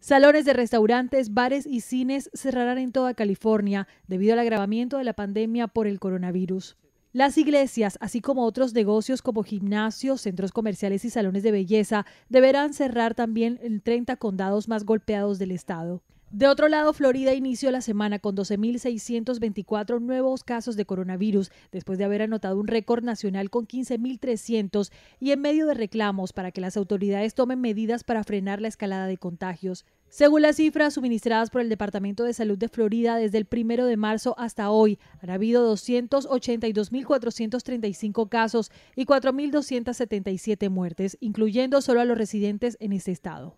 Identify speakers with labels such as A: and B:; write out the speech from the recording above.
A: Salones de restaurantes, bares y cines cerrarán en toda California debido al agravamiento de la pandemia por el coronavirus. Las iglesias, así como otros negocios como gimnasios, centros comerciales y salones de belleza, deberán cerrar también en 30 condados más golpeados del estado. De otro lado, Florida inició la semana con 12.624 nuevos casos de coronavirus, después de haber anotado un récord nacional con 15.300 y en medio de reclamos para que las autoridades tomen medidas para frenar la escalada de contagios. Según las cifras suministradas por el Departamento de Salud de Florida, desde el 1 de marzo hasta hoy han habido 282.435 casos y 4.277 muertes, incluyendo solo a los residentes en este estado.